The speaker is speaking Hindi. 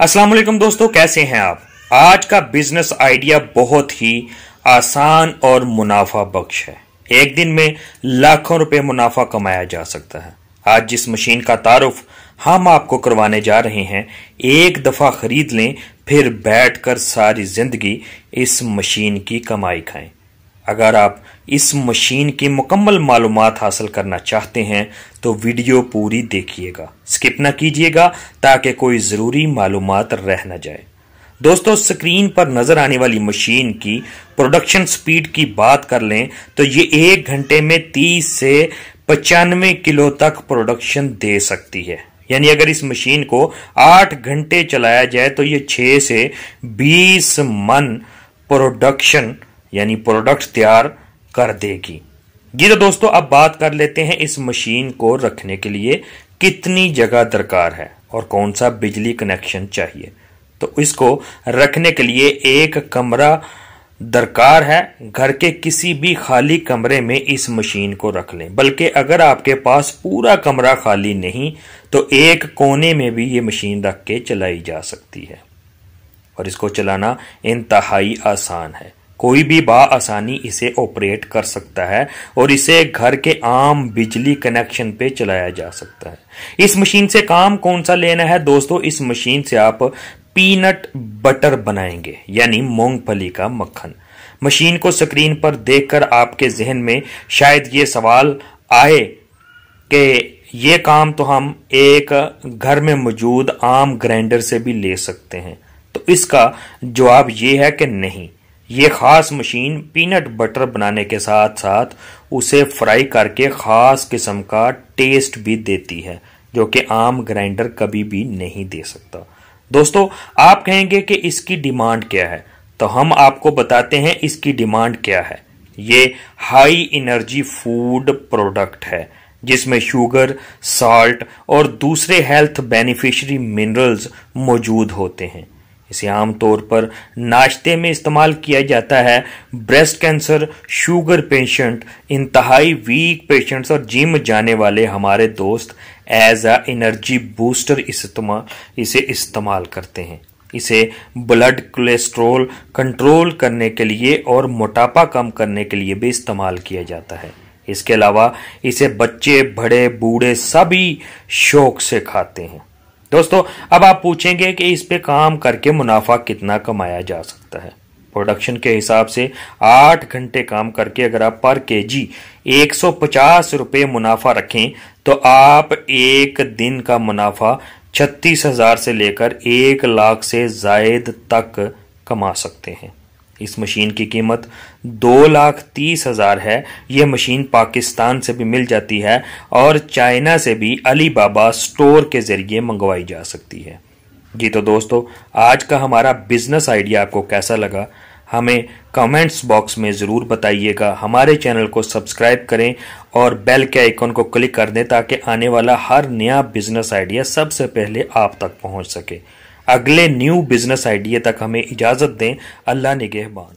अस्सलाम वालेकुम दोस्तों कैसे हैं आप आज का बिजनेस आइडिया बहुत ही आसान और मुनाफा बख्श है एक दिन में लाखों रुपए मुनाफा कमाया जा सकता है आज जिस मशीन का तारुफ हम आपको करवाने जा रहे हैं एक दफा खरीद लें फिर बैठकर सारी जिंदगी इस मशीन की कमाई खाएं अगर आप इस मशीन की मुकम्मल मालूम हासिल करना चाहते हैं तो वीडियो पूरी देखिएगा स्किप ना कीजिएगा ताकि कोई ज़रूरी मालूम रह ना जाए दोस्तों स्क्रीन पर नज़र आने वाली मशीन की प्रोडक्शन स्पीड की बात कर लें तो ये एक घंटे में 30 से पचानवे किलो तक प्रोडक्शन दे सकती है यानी अगर इस मशीन को 8 घंटे चलाया जाए तो ये 6 से 20 मन प्रोडक्शन यानी प्रोडक्ट तैयार कर देगी जी तो दोस्तों अब बात कर लेते हैं इस मशीन को रखने के लिए कितनी जगह दरकार है और कौन सा बिजली कनेक्शन चाहिए तो इसको रखने के लिए एक कमरा दरकार है घर के किसी भी खाली कमरे में इस मशीन को रख लें बल्कि अगर आपके पास पूरा कमरा खाली नहीं तो एक कोने में भी ये मशीन रख के चलाई जा सकती है और इसको चलाना इंतहाई आसान है कोई भी बा आसानी इसे ऑपरेट कर सकता है और इसे घर के आम बिजली कनेक्शन पे चलाया जा सकता है इस मशीन से काम कौन सा लेना है दोस्तों इस मशीन से आप पीनट बटर बनाएंगे यानी मूंगफली का मक्खन मशीन को स्क्रीन पर देखकर आपके जहन में शायद ये सवाल आए कि ये काम तो हम एक घर में मौजूद आम ग्राइंडर से भी ले सकते हैं तो इसका जवाब ये है कि नहीं ये ख़ास मशीन पीनट बटर बनाने के साथ साथ उसे फ्राई करके ख़ास किस्म का टेस्ट भी देती है जो कि आम ग्राइंडर कभी भी नहीं दे सकता दोस्तों आप कहेंगे कि इसकी डिमांड क्या है तो हम आपको बताते हैं इसकी डिमांड क्या है ये हाई एनर्जी फूड प्रोडक्ट है जिसमें शुगर साल्ट और दूसरे हेल्थ बेनिफिशरी मिनरल्स मौजूद होते हैं इसे आमतौर पर नाश्ते में इस्तेमाल किया जाता है ब्रेस्ट कैंसर शुगर पेशेंट इंतहाई वीक पेशेंट्स और जिम जाने वाले हमारे दोस्त एज अ एनर्जी बूस्टर इस्तेमाल इसे इस्तेमाल करते हैं इसे ब्लड कोलेस्ट्रोल कंट्रोल करने के लिए और मोटापा कम करने के लिए भी इस्तेमाल किया जाता है इसके अलावा इसे बच्चे बड़े बूढ़े सभी शौक से खाते हैं दोस्तों अब आप पूछेंगे कि इस पे काम करके मुनाफा कितना कमाया जा सकता है प्रोडक्शन के हिसाब से आठ घंटे काम करके अगर आप पर के जी एक सौ पचास मुनाफा रखें तो आप एक दिन का मुनाफा छत्तीस हजार से लेकर एक लाख से जायद तक कमा सकते हैं इस मशीन की कीमत दो लाख तीस हज़ार है यह मशीन पाकिस्तान से भी मिल जाती है और चाइना से भी अली बाबा स्टोर के ज़रिए मंगवाई जा सकती है जी तो दोस्तों आज का हमारा बिज़नेस आइडिया आपको कैसा लगा हमें कमेंट्स बॉक्स में ज़रूर बताइएगा हमारे चैनल को सब्सक्राइब करें और बेल के आइकन को क्लिक कर दें ताकि आने वाला हर नया बिज़नेस आइडिया सबसे पहले आप तक पहुंच सके अगले न्यू बिजनेस आइडिया तक हमें इजाज़त दें अल्लाह गहबान